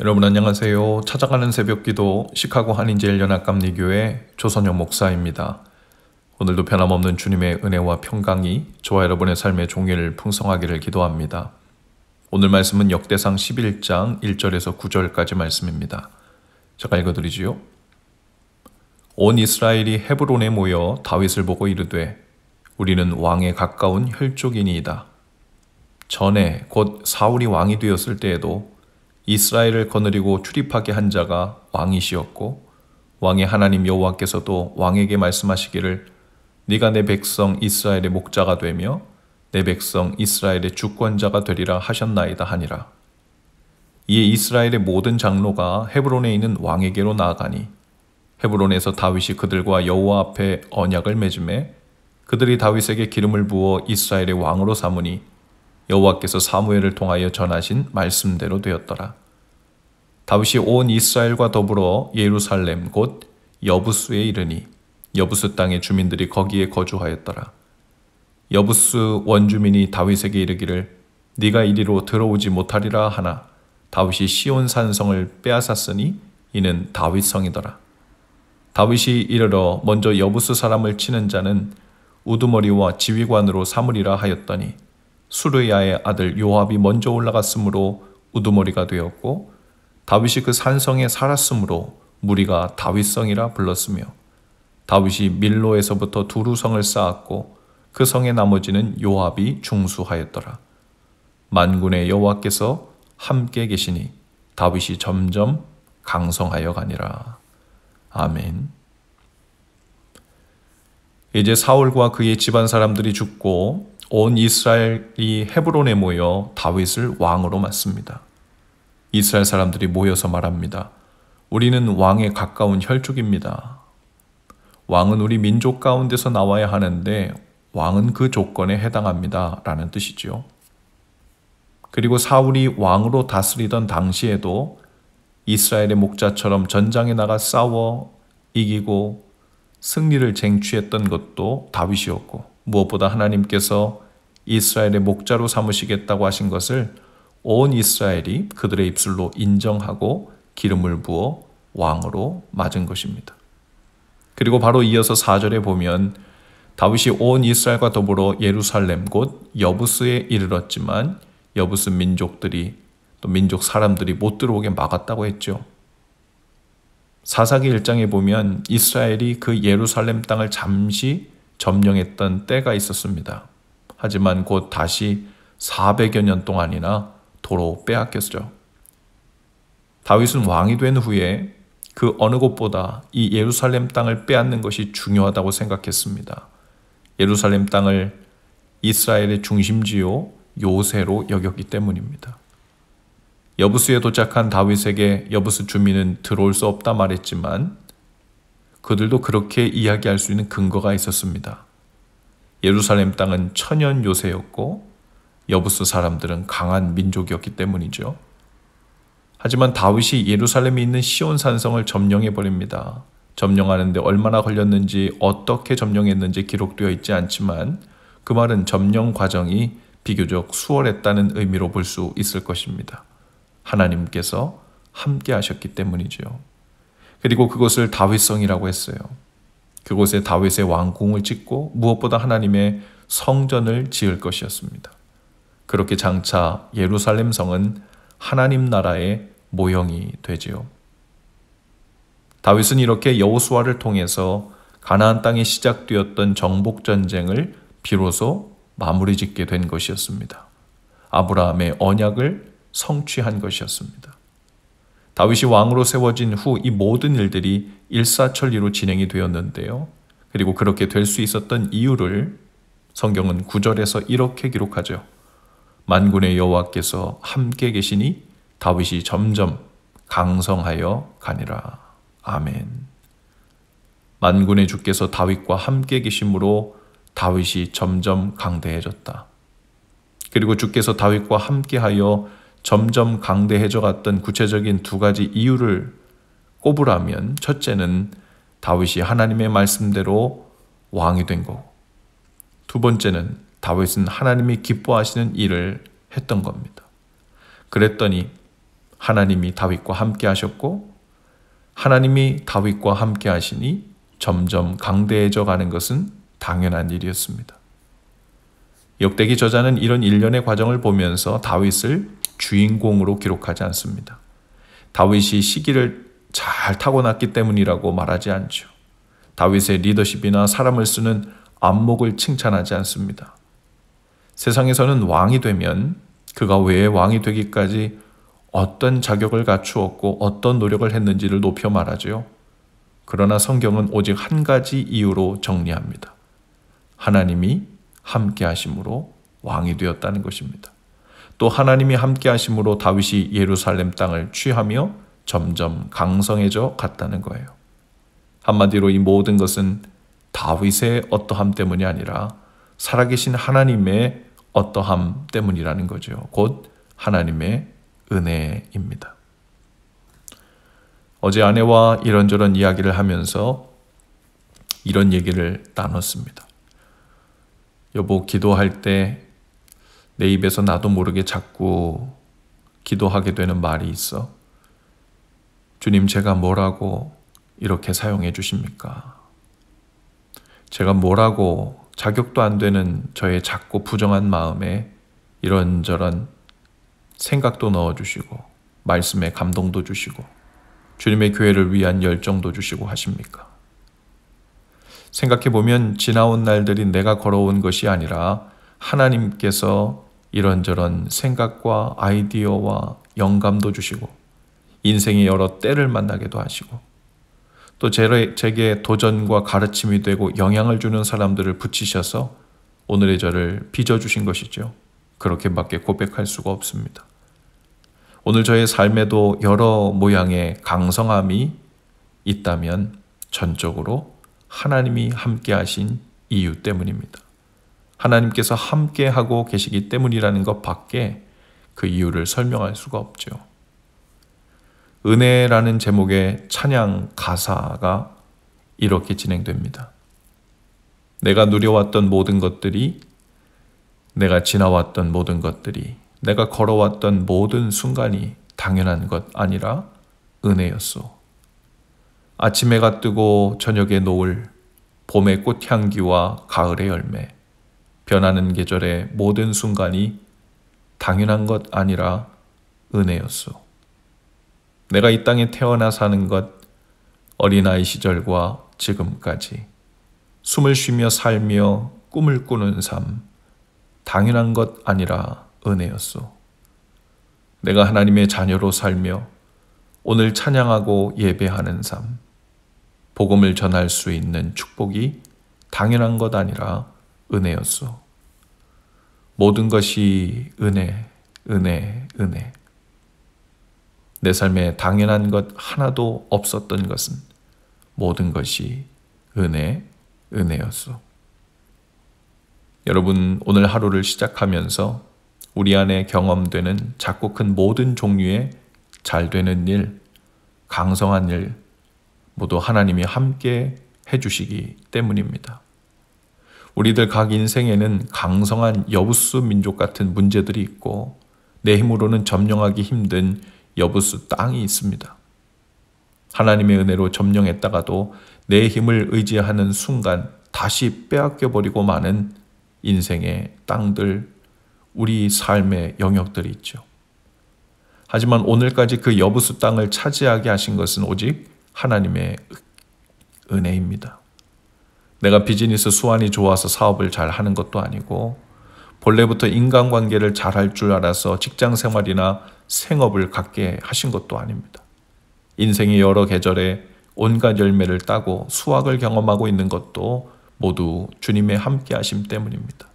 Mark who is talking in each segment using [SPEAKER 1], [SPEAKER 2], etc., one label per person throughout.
[SPEAKER 1] 여러분 안녕하세요. 찾아가는 새벽기도 시카고 한인제일연합감리교회 조선영 목사입니다. 오늘도 변함없는 주님의 은혜와 평강이 저와 여러분의 삶의 종일 풍성하기를 기도합니다. 오늘 말씀은 역대상 11장 1절에서 9절까지 말씀입니다. 제가 읽어드리지요. 온 이스라엘이 헤브론에 모여 다윗을 보고 이르되 우리는 왕에 가까운 혈족이니이다. 전에 곧 사울이 왕이 되었을 때에도 이스라엘을 거느리고 출입하게 한 자가 왕이시었고 왕의 하나님 여호와께서도 왕에게 말씀하시기를 네가 내 백성 이스라엘의 목자가 되며 내 백성 이스라엘의 주권자가 되리라 하셨나이다 하니라. 이에 이스라엘의 모든 장로가 헤브론에 있는 왕에게로 나아가니 헤브론에서 다윗이 그들과 여호와 앞에 언약을 맺음에 그들이 다윗에게 기름을 부어 이스라엘의 왕으로 삼으니 여호와께서 사무엘을 통하여 전하신 말씀대로 되었더라. 다윗이 온 이스라엘과 더불어 예루살렘 곧 여부스에 이르니 여부스 땅의 주민들이 거기에 거주하였더라. 여부스 원주민이 다윗에게 이르기를 네가 이리로 들어오지 못하리라 하나 다윗이 시온 산성을 빼앗았으니 이는 다윗 성이더라. 다윗이 이르러 먼저 여부스 사람을 치는 자는 우두머리와 지휘관으로 삼으리라 하였더니 수르야의 아들 요압이 먼저 올라갔으므로 우두머리가 되었고 다윗이 그 산성에 살았으므로 무리가 다윗성이라 불렀으며 다윗이 밀로에서부터 두루 성을 쌓았고 그 성의 나머지는 요압이 중수하였더라. 만군의 여호와께서 함께 계시니 다윗이 점점 강성하여 가니라. 아멘. 이제 사울과 그의 집안 사람들이 죽고 온 이스라엘이 헤브론에 모여 다윗을 왕으로 맞습니다. 이스라엘 사람들이 모여서 말합니다. 우리는 왕에 가까운 혈족입니다. 왕은 우리 민족 가운데서 나와야 하는데 왕은 그 조건에 해당합니다. 라는 뜻이지 그리고 사울이 왕으로 다스리던 당시에도 이스라엘의 목자처럼 전장에 나가 싸워 이기고 승리를 쟁취했던 것도 다윗이었고 무엇보다 하나님께서 이스라엘의 목자로 삼으시겠다고 하신 것을 온 이스라엘이 그들의 입술로 인정하고 기름을 부어 왕으로 맞은 것입니다. 그리고 바로 이어서 4절에 보면 다윗이 온 이스라엘과 더불어 예루살렘 곧 여부스에 이르렀지만 여부스 민족들이 또 민족 사람들이 못 들어오게 막았다고 했죠. 사사기 1장에 보면 이스라엘이 그 예루살렘 땅을 잠시 점령했던 때가 있었습니다. 하지만 곧 다시 400여 년 동안이나 도로 빼앗겼죠. 다윗은 왕이 된 후에 그 어느 곳보다 이 예루살렘 땅을 빼앗는 것이 중요하다고 생각했습니다. 예루살렘 땅을 이스라엘의 중심지요 요새로 여겼기 때문입니다. 여부스에 도착한 다윗에게 여부스 주민은 들어올 수 없다 말했지만 그들도 그렇게 이야기할 수 있는 근거가 있었습니다. 예루살렘 땅은 천연 요새였고 여부스 사람들은 강한 민족이었기 때문이죠. 하지만 다윗이 예루살렘에 있는 시온 산성을 점령해 버립니다. 점령하는데 얼마나 걸렸는지 어떻게 점령했는지 기록되어 있지 않지만 그 말은 점령 과정이 비교적 수월했다는 의미로 볼 수 있을 것입니다. 하나님께서 함께 하셨기 때문이지요. 그리고 그것을 다윗성이라고 했어요. 그곳에 다윗의 왕궁을 짓고 무엇보다 하나님의 성전을 지을 것이었습니다. 그렇게 장차 예루살렘 성은 하나님 나라의 모형이 되지요. 다윗은 이렇게 여호수아를 통해서 가나안 땅에 시작되었던 정복 전쟁을 비로소 마무리 짓게 된 것이었습니다. 아브라함의 언약을 성취한 것이었습니다. 다윗이 왕으로 세워진 후 이 모든 일들이 일사천리로 진행이 되었는데요. 그리고 그렇게 될 수 있었던 이유를 성경은 9절에서 이렇게 기록하죠. 만군의 여호와께서 함께 계시니 다윗이 점점 강성하여 가니라. 아멘. 만군의 주께서 다윗과 함께 계심으로 다윗이 점점 강대해졌다. 그리고 주께서 다윗과 함께하여 점점 강대해져 갔던 구체적인 두 가지 이유를 꼽으라면 첫째는 다윗이 하나님의 말씀대로 왕이 된 거고 두 번째는 다윗은 하나님이 기뻐하시는 일을 했던 겁니다. 그랬더니 하나님이 다윗과 함께 하셨고 하나님이 다윗과 함께 하시니 점점 강대해져 가는 것은 당연한 일이었습니다. 역대기 저자는 이런 일련의 과정을 보면서 다윗을 주인공으로 기록하지 않습니다. 다윗이 시기를 잘 타고났기 때문이라고 말하지 않죠. 다윗의 리더십이나 사람을 쓰는 안목을 칭찬하지 않습니다. 세상에서는 왕이 되면 그가 왜 왕이 되기까지 어떤 자격을 갖추었고 어떤 노력을 했는지를 높여 말하지 그러나 성경은 오직 한 가지 이유로 정리합니다. 하나님이 함께 하심으로 왕이 되었다는 것입니다. 또 하나님이 함께 하심으로 다윗이 예루살렘 땅을 취하며 점점 강성해져 갔다는 거예요. 한마디로 이 모든 것은 다윗의 어떠함 때문이 아니라 살아계신 하나님의 어떠함 때문이라는 거죠. 곧 하나님의 은혜입니다. 어제 아내와 이런저런 이야기를 하면서 이런 얘기를 나눴습니다. 여보, 기도할 때내 입에서 나도 모르게 자꾸 기도하게 되는 말이 있어. 주님, 제가 뭐라고 이렇게 사용해 주십니까? 제가 뭐라고 자격도 안 되는 저의 작고 부정한 마음에 이런저런 생각도 넣어주시고, 말씀에 감동도 주시고, 주님의 교회를 위한 열정도 주시고 하십니까? 생각해 보면 지나온 날들이 내가 걸어온 것이 아니라 하나님께서 이런저런 생각과 아이디어와 영감도 주시고 인생의 여러 때를 만나게도 하시고 또 제게 도전과 가르침이 되고 영향을 주는 사람들을 붙이셔서 오늘의 저를 빚어주신 것이죠. 그렇게밖에 고백할 수가 없습니다. 오늘 저의 삶에도 여러 모양의 강성함이 있다면 전적으로 하나님이 함께 하신 이유 때문입니다. 하나님께서 함께 하고 계시기 때문이라는 것밖에 그 이유를 설명할 수가 없죠. 은혜라는 제목의 찬양 가사가 이렇게 진행됩니다. 내가 누려왔던 모든 것들이, 내가 지나왔던 모든 것들이, 내가 걸어왔던 모든 순간이 당연한 것 아니라 은혜였소. 아침 해가 뜨고 저녁에 노을, 봄의 꽃향기와 가을의 열매, 변하는 계절의 모든 순간이 당연한 것 아니라 은혜였소. 내가 이 땅에 태어나 사는 것 어린아이 시절과 지금까지 숨을 쉬며 살며 꿈을 꾸는 삶 당연한 것 아니라 은혜였소. 내가 하나님의 자녀로 살며 오늘 찬양하고 예배하는 삶 복음을 전할 수 있는 축복이 당연한 것 아니라 은혜였소. 모든 것이 은혜, 은혜, 은혜. 내 삶에 당연한 것 하나도 없었던 것은 모든 것이 은혜, 은혜였소. 여러분, 오늘 하루를 시작하면서 우리 안에 경험되는 작고 큰 모든 종류의 잘 되는 일, 강성한 일, 모두 하나님이 함께 해주시기 때문입니다. 우리들 각 인생에는 강성한 여부수 민족 같은 문제들이 있고 내 힘으로는 점령하기 힘든 여부수 땅이 있습니다. 하나님의 은혜로 점령했다가도 내 힘을 의지하는 순간 다시 빼앗겨버리고 마는 인생의 땅들, 우리 삶의 영역들이 있죠. 하지만 오늘까지 그 여부수 땅을 차지하게 하신 것은 오직 하나님의 은혜입니다. 내가 비즈니스 수완이 좋아서 사업을 잘 하는 것도 아니고 본래부터 인간관계를 잘 할 줄 알아서 직장 생활이나 생업을 갖게 하신 것도 아닙니다. 인생의 여러 계절에 온갖 열매를 따고 수확을 경험하고 있는 것도 모두 주님의 함께하심 때문입니다.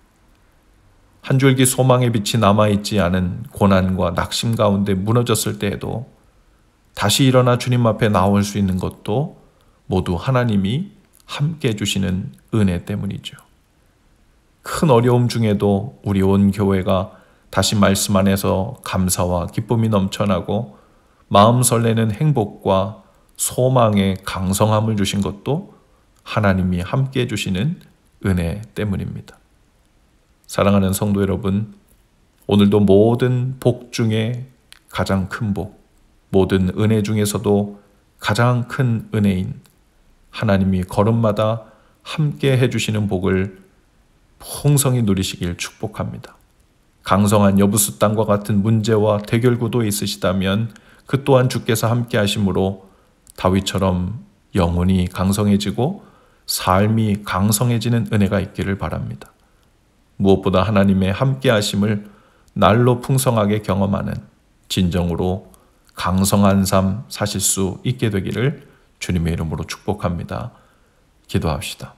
[SPEAKER 1] 한 줄기 소망의 빛이 남아있지 않은 고난과 낙심 가운데 무너졌을 때에도 다시 일어나 주님 앞에 나올 수 있는 것도 모두 하나님이 함께 주시는 은혜 때문이죠. 큰 어려움 중에도 우리 온 교회가 다시 말씀 안에서 감사와 기쁨이 넘쳐나고 마음 설레는 행복과 소망의 강성함을 주신 것도 하나님이 함께 주시는 은혜 때문입니다. 사랑하는 성도 여러분, 오늘도 모든 복 중에 가장 큰 복, 모든 은혜 중에서도 가장 큰 은혜인 하나님이 걸음마다 함께 해주시는 복을 풍성히 누리시길 축복합니다. 강성한 여부수 땅과 같은 문제와 대결 구도 있으시다면 그 또한 주께서 함께 하심으로 다윗처럼 영혼이 강성해지고 삶이 강성해지는 은혜가 있기를 바랍니다. 무엇보다 하나님의 함께 하심을 날로 풍성하게 경험하는 진정으로 강성한 삶 사실 수 있게 되기를 주님의 이름으로 축복합니다. 기도합시다.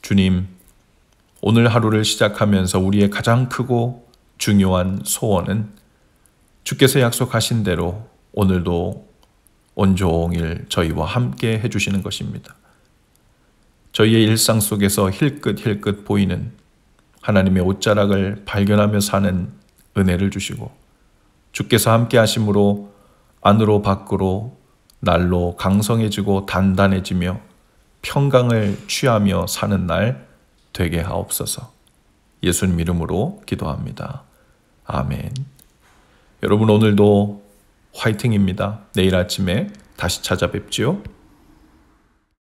[SPEAKER 1] 주님, 오늘 하루를 시작하면서 우리의 가장 크고 중요한 소원은 주께서 약속하신 대로 오늘도 온종일 저희와 함께 해주시는 것입니다. 저희의 일상 속에서 힐끗힐끗 힐끗 보이는 하나님의 옷자락을 발견하며 사는 은혜를 주시고 주께서 함께 하심으로 안으로 밖으로 날로 강성해지고 단단해지며 평강을 취하며 사는 날 되게 하옵소서. 예수님 이름으로 기도합니다. 아멘. 여러분 오늘도 화이팅입니다. 내일 아침에 다시 찾아뵙지요.